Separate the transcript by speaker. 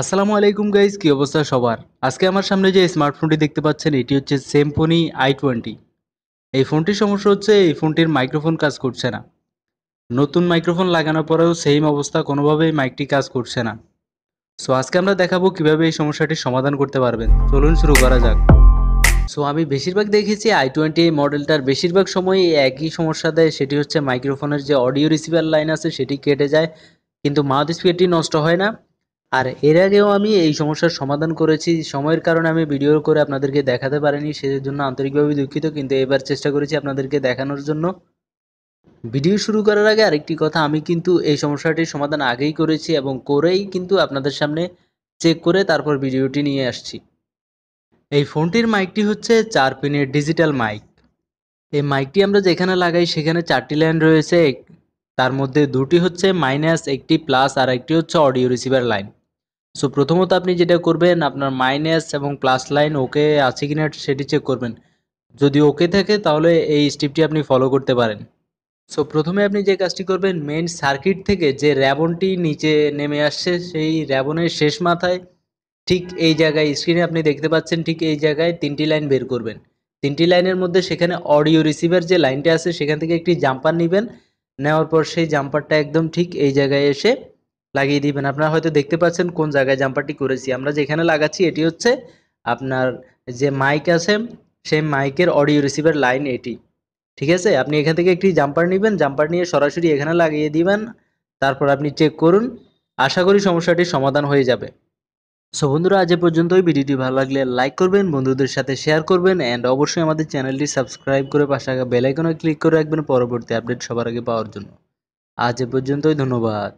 Speaker 1: আসসালামু আলাইকুম গাইজ কী অবস্থা সবার আজকে আমার সামনে যে স্মার্টফোনটি দেখতে পাচ্ছেন এটি হচ্ছে সেমফোনি আই টোয়েন্টি এই ফোনটির সমস্যা হচ্ছে এই ফোনটির মাইক্রোফোন কাজ করছে না নতুন মাইক্রোফোন লাগানোর পরেও সেম অবস্থা কোনোভাবেই মাইকটি কাজ করছে না সো আজকে আমরা দেখাবো কিভাবে এই সমস্যাটির সমাধান করতে পারবেন চলুন শুরু করা যাক সো আমি বেশিরভাগ দেখেছি আই টোয়েন্টি এই মডেলটার বেশিরভাগ সময়ই একই সমস্যা দেয় সেটি হচ্ছে মাইক্রোফোনের যে অডিও রিসিভার লাইন আছে সেটি কেটে যায় কিন্তু মাউথ স্পিকারটি নষ্ট হয় না আর এর আগেও আমি এই সমস্যার সমাধান করেছি সময়ের কারণে আমি ভিডিও করে আপনাদেরকে দেখাতে পারিনি সেজন্য আন্তরিকভাবে দুঃখিত কিন্তু এবার চেষ্টা করেছি আপনাদেরকে দেখানোর জন্য ভিডিও শুরু করার আগে আরেকটি কথা আমি কিন্তু এই সমস্যাটির সমাধান আগেই করেছি এবং করেই কিন্তু আপনাদের সামনে চেক করে তারপর ভিডিওটি নিয়ে আসছি এই ফোনটির মাইকটি হচ্ছে চার পিনের ডিজিটাল মাইক এই মাইকটি আমরা যেখানে লাগাই সেখানে চারটি লাইন রয়েছে তার মধ্যে দুটি হচ্ছে মাইনাস একটি প্লাস আর একটি হচ্ছে অডিও রিসিভার লাইন সো প্রথমত আপনি যেটা করবেন আপনার মাইনাস এবং প্লাস লাইন ওকে আছে কিনা সেটি চেক করবেন যদি ওকে থাকে তাহলে এই স্টেপটি আপনি ফলো করতে পারেন সো প্রথমে আপনি যে কাজটি করবেন মেন সার্কিট থেকে যে র্যাবনটি নিচে নেমে আসছে সেই র্যাবনের শেষ মাথায় ঠিক এই জায়গায় স্ক্রিনে আপনি দেখতে পাচ্ছেন ঠিক এই জায়গায় তিনটি লাইন বের করবেন তিনটি লাইনের মধ্যে সেখানে অডিও রিসিভার যে লাইনটি আছে সেখান থেকে একটি জাম্পার নেবেন নেওয়ার পর সেই জাম্পারটা একদম ঠিক এই জায়গায় এসে লাগিয়ে দিবেন আপনারা হয়তো দেখতে পাচ্ছেন কোন জায়গায় জাম্পারটি করেছি আমরা যেখানে লাগাচ্ছি এটি হচ্ছে আপনার যে মাইক আছে সেই মাইকের অডিও রিসিভার লাইন এটি ঠিক আছে আপনি এখান থেকে একটি জাম্পার নেবেন জাম্পার নিয়ে সরাসরি এখানে লাগিয়ে দিবেন তারপর আপনি চেক করুন আশা করি সমস্যাটি সমাধান হয়ে যাবে সো বন্ধুরা আজ পর্যন্তই ভিডিওটি ভালো লাগলে লাইক করবেন বন্ধুদের সাথে শেয়ার করবেন অ্যান্ড অবশ্যই আমাদের চ্যানেলটি সাবস্ক্রাইব করে পাশে থাকা বেলাইকনে ক্লিক করে রাখবেন পরবর্তী আপডেট সবার আগে পাওয়ার জন্য আজ এ পর্যন্তই ধন্যবাদ